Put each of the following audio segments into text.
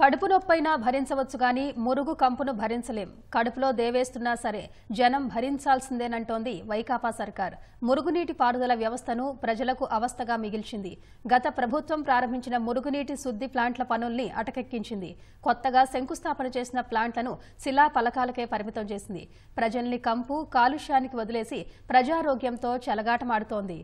కడుపు నొప్పైనా భరించవచ్చు కానీ మురుగు కంపును భరించలేం కడుపులో దేవేస్తున్నా సరే జనం భరించాల్సిందేనంటోంది వైకాపా సర్కార్ మురుగునీటి పారుదల వ్యవస్థను ప్రజలకు అవస్థగా మిగిల్చింది గత ప్రభుత్వం ప్రారంభించిన మురుగునీటి శుద్ధి ప్లాంట్ల పనుల్ని అటకెక్కించింది కొత్తగా శంకుస్థాపన చేసిన ప్లాంట్లను శిలా పలకాలకే పరిమితం చేసింది ప్రజల్ని కంపు కాలుష్యానికి వదిలేసి ప్రజారోగ్యంతో చెలగాటమాడుతోంది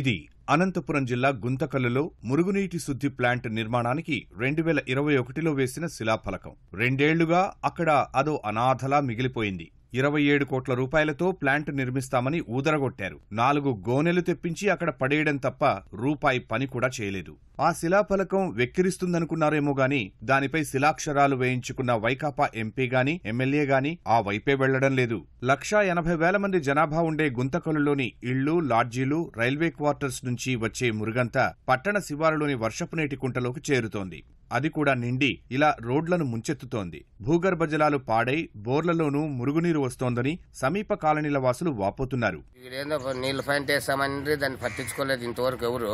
ఇది అనంతపురం జిల్లా గుంతకల్లులో మురుగునీటి శుద్ధి ప్లాంట్ నిర్మాణానికి రెండు వేల ఇరవై ఒకటిలో వేసిన శిలాఫలకం రెండేళ్లుగా అక్కడ అదో అనాథలా మిగిలిపోయింది ఇరవై ఏడు కోట్ల రూపాయలతో ప్లాంట్ నిర్మిస్తామని ఊదరగొట్టారు నాలుగు గోనెలు తెప్పించి అక్కడ పడేయడం తప్ప రూపాయి పని కూడా చేయలేదు ఆ శిలాఫలకం వెక్కిరిస్తుందనుకున్నారేమో గాని దానిపై శిలాక్షరాలు వేయించుకున్న వైకాపా ఎంపీ గాని ఎమ్మెల్యే గాని ఆ వైపే వెళ్లడం లేదు లక్షా ఎనభై వేల మంది జనాభా ఉండే గుంతకలులోని ఇళ్లు లాడ్జీలు రైల్వే క్వార్టర్స్ నుంచి వచ్చే మురుగంతా పట్టణ శివారులోని వర్షపు నీటి కుంటలోకి చేరుతోంది అది కూడా నిండి ఇలా రోడ్లను ముంచెత్తుతోంది భూగర్భ జలాలు పాడై బోర్లలోనూ మురుగునీరు వస్తోందని సమీప కాలనీల వాసులు వాపోతున్నారు నీళ్ళు ఫైన్ చేస్తామని దాన్ని పట్టించుకోలేదు ఇంతవరకు ఎవరు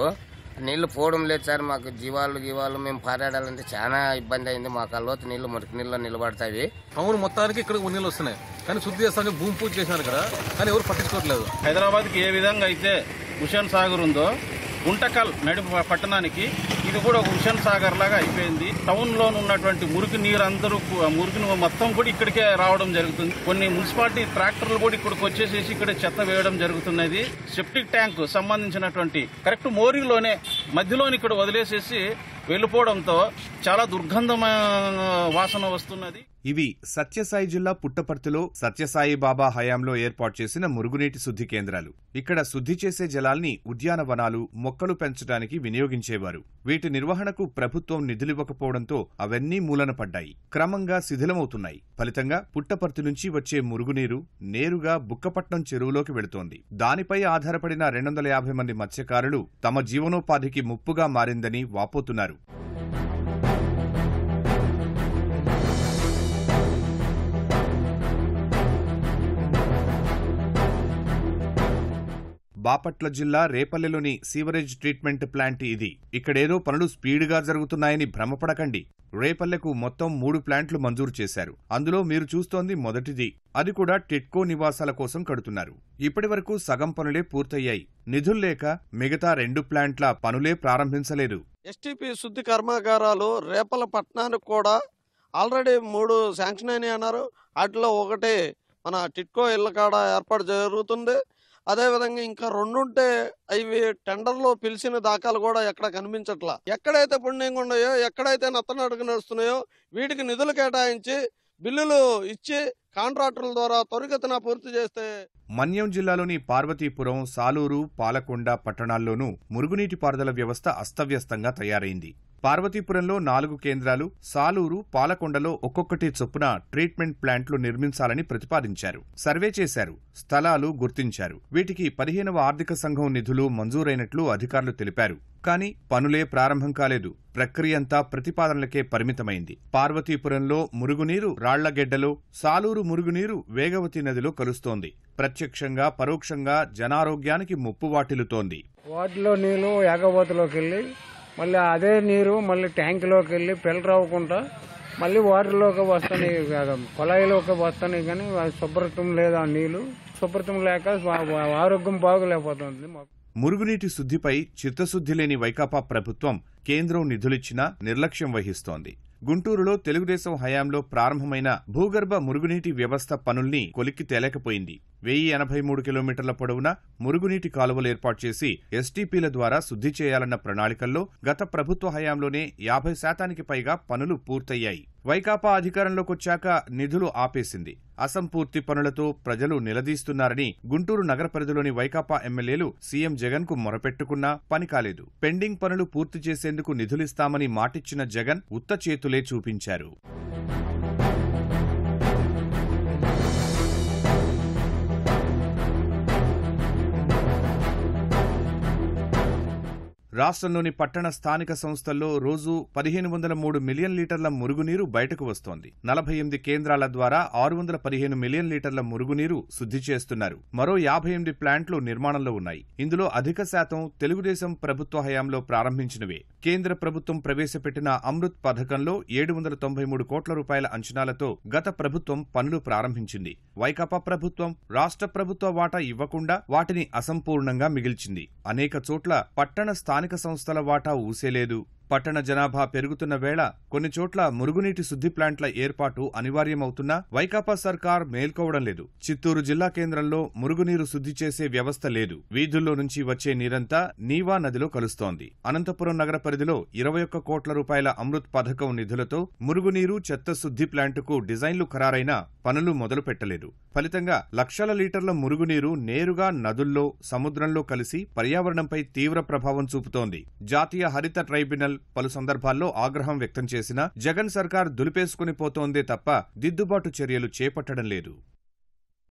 నీళ్లు పోవడం లేదు సార్ మాకు జీవాలు గీవాలు మేము పారాడాలంటే చాలా ఇబ్బంది అయింది మాకు అల్లోతు నీళ్లు మురికి నీళ్ళు నిలబడతాయి టౌన్ మొత్తానికి ఇక్కడ నీళ్ళు వస్తున్నాయి కానీ శుద్ధి చేస్తానికి భూమి పూజ చేసినారు కదా కానీ ఎవరు పట్టించుకోవట్లేదు హైదరాబాద్కి ఏ విధంగా అయితే హుషాన్ సాగర్ ఉందో గుంటకల్ నడి పట్టణానికి ఇది కూడా ఒక హుషన్ సాగర్ లాగా అయిపోయింది టౌన్లో ఉన్నటువంటి మురికి నీరు అందరూ మురికి మొత్తం కూడా ఇక్కడికే రావడం జరుగుతుంది కొన్ని మున్సిపాలిటీ ట్రాక్టర్లు కూడా ఇక్కడికి వచ్చేసేసి ఇక్కడ చెత్త వేయడం జరుగుతున్నది సెప్టిక్ ట్యాంక్ సంబంధించినటువంటి కరెక్ట్ మోరిలోనే మధ్యలోని ఇక్కడ వదిలేసేసి వెళ్ళిపోవడంతో చాలా దుర్గంధమైన వాసన వస్తున్నది ఇవి సత్యసాయి జిల్లా పుట్టపర్తిలో సత్యసాయి బాబా హయాంలో ఏర్పాటు చేసిన మురుగునీటి శుద్ధి కేంద్రాలు ఇక్కడ శుద్ధి చేసే జలాల్ని ఉద్యానవనాలు మొక్కలు పెంచడానికి వినియోగించేవారు వీటి నిర్వహణకు ప్రభుత్వం నిధులివ్వకపోవడంతో అవన్నీ మూలనపడ్డాయి క్రమంగా శిథిలమవుతున్నాయి ఫలితంగా పుట్టపర్తి నుంచి వచ్చే మురుగునీరు నేరుగా బుక్కపట్నం చెరువులోకి వెళుతోంది దానిపై ఆధారపడిన రెండు వందల యాభై మంది మత్స్యకారులు తమ జీవనోపాధికి ముప్పుగా మారిందని వాపోతున్నారు బాపట్ల జిల్లా రేపల్లెలోని సీవరేజ్ ట్రీట్మెంట్ ప్లాంట్ ఇది ఇక్కడేదో పనులు స్పీడ్గా జరుగుతున్నాయని భ్రమపడకండి రేపల్లెకు మొత్తం మూడు ప్లాంట్లు మంజూరు చేశారు అందులో మీరు చూస్తోంది మొదటిది అది కూడా టిట్కో నివాసాల కోసం కడుతున్నారు ఇప్పటి వరకు సగం పనులే పూర్తయ్యాయి నిధులు లేక మిగతా రెండు ప్లాంట్ల పనులే ప్రారంభించలేదు ఎస్టీపీ శుద్ధి కర్మాగారాలు రేపల పట్టణానికి కూడా ఆల్రెడీ మూడు శాంక్షన్ అయినాయి అన్నారు వాటిలో ఒకటి మన టిట్కో ఇళ్ళ కాడ ఏర్పాటు జరుగుతుంది అదేవిధంగా ఇంకా రెండుంటే అవి టెండర్లో పిలిచిన దాఖలు కూడా ఎక్కడ కనిపించట్లా ఎక్కడైతే పుణ్యంగా ఉన్నాయో ఎక్కడైతే నత్తనడక నడుస్తున్నాయో వీటికి నిధులు కేటాయించి బిల్లులు ఇచ్చి కాంట్రాక్టర్ల ద్వారా త్వరగతిన పూర్తి చేస్తే మన్యం జిల్లాలోని పార్వతీపురం సాలూరు పాలకొండ పట్టణాల్లోనూ మురుగునీటి పారుదల వ్యవస్థ అస్తవ్యస్తంగా తయారైంది పార్వతీపురంలో నాలుగు కేంద్రాలు సాలూరు పాలకొండలో ఒక్కొక్కటి చొప్పున ట్రీట్మెంట్ ప్లాంట్లు నిర్మించాలని ప్రతిపాదించారు సర్వే చేశారు స్థలాలు గుర్తించారు వీటికి పదిహేనవ ఆర్థిక సంఘం నిధులు మంజూరైనట్లు అధికారులు తెలిపారు కానీ పనులే ప్రారంభం కాలేదు ప్రక్రియ అంతా ప్రతిపాదనలకే పరిమితమైంది పార్వతీపురంలో మురుగునీరు రాళ్లగెడ్డలో సాలూరు మురుగునీరు వేగవతి నదిలో కలుస్తోంది ప్రత్యక్షంగా పరోక్షంగా జనారోగ్యానికి ముప్పు వాటిల్లుతోంది వాటిలో నీళ్లు యాగబోతలోకి వెళ్ళి మళ్ళీ అదే నీరు మళ్ళీ ట్యాంక్లోకి వెళ్ళి ఫిల్టర్ అవ్వకుండా మళ్ళీ వాటర్లోకి కదా కుళాయిలోకి వస్తాయి కానీ శుభ్రతం లేదు ఆ నీళ్లు శుభ్రతం లేక ఆరోగ్యం బాగోలేకపోతుంది మురుగునీటి శుద్ధిపై చిత్తశుద్ధి లేని వైకాపా ప్రభుత్వం కేంద్రం నిధులిచ్చినా నిర్లక్ష్యం వహిస్తోంది గుంటూరులో తెలుగుదేశం హయాంలో ప్రారంభమైన భూగర్భ మురుగునీటి వ్యవస్థ పనుల్ని కొలిక్కి తేలేకపోయింది వెయ్యి ఎనభై మూడు కిలోమీటర్ల పొడవున మురుగునీటి కాలువలు ఏర్పాటు చేసి ఎస్టీపీల ద్వారా శుద్ధి చేయాలన్న ప్రణాళికల్లో గత ప్రభుత్వ హయాంలోనే యాభై శాతానికి పైగా పనులు పూర్తయ్యాయి వైకాపా అధికారంలోకి వచ్చాక నిధులు ఆపేసింది అసంపూర్తి పనులతో ప్రజలు నిలదీస్తున్నారని గుంటూరు నగర పరిధిలోని వైకాపా ఎమ్మెల్యేలు సీఎం జగన్ కు మొరపెట్టుకున్నా పని కాలేదు పెండింగ్ పనులు పూర్తి చేసేందుకు నిధులిస్తామని మాటిచ్చిన జగన్ ఉత్త చేతులే చూపించారు రాష్ట్రంలోని పట్టణ స్థానిక సంస్థల్లో రోజు పదిహేను వందల మూడు మిలియన్ లీటర్ల మురుగునీరు బయటకు వస్తోంది నలభై ఎనిమిది కేంద్రాల ద్వారా ఆరు వందల పదిహేను మిలియన్ లీటర్ల మురుగునీరు శుద్ధి చేస్తున్నారు మరో యాభై ఎనిమిది ప్లాంట్లు నిర్మాణంలో ఉన్నాయి ఇందులో అధిక శాతం తెలుగుదేశం ప్రభుత్వ హయాంలో ప్రారంభించినవే కేంద్ర ప్రభుత్వం ప్రవేశపెట్టిన అమృత్ పథకంలో ఏడు వందల తొంభై మూడు కోట్ల రూపాయల అంచనాలతో గత ప్రభుత్వం పనులు ప్రారంభించింది వైకాపా ప్రభుత్వం రాష్ట్ర ప్రభుత్వ వాటా ఇవ్వకుండా వాటిని అసంపూర్ణంగా మిగిల్చింది అనేక చోట్ల పట్టణ స్థానిక సంస్థల వాటా ఊసేలేదు పట్టణ జనాభా పెరుగుతున్న వేళ కొన్ని చోట్ల మురుగునీటి శుద్ధి ప్లాంట్ల ఏర్పాటు అనివార్యమవుతున్నా వైకాపా సర్కార్ మేల్కోవడం లేదు చిత్తూరు జిల్లా కేంద్రంలో మురుగునీరు శుద్ధి చేసే వ్యవస్థ లేదు వీధుల్లో నుంచి వచ్చే నీరంతా నీవా నదిలో కలుస్తోంది అనంతపురం నగర పరిధిలో ఇరవై ఒక్క కోట్ల రూపాయల అమృత్ పథకం నిధులతో మురుగునీరు చెత్త శుద్ధి ప్లాంటుకు డిజైన్లు ఖరారైనా పనులు మొదలు పెట్టలేదు ఫలితంగా లక్షల లీటర్ల మురుగునీరు నేరుగా నదుల్లో సముద్రంలో కలిసి పర్యావరణంపై తీవ్ర ప్రభావం చూపుతోంది జాతీయ హరిత ట్రైబ్యునల్ పలు సందర్భాల్లో ఆగ్రహం వ్యక్తం చేసినా జగన్ సర్కార్ దులిపేసుకుని పోతోందే తప్ప దిద్దుబాటు చర్యలు చేపట్టడం లేదు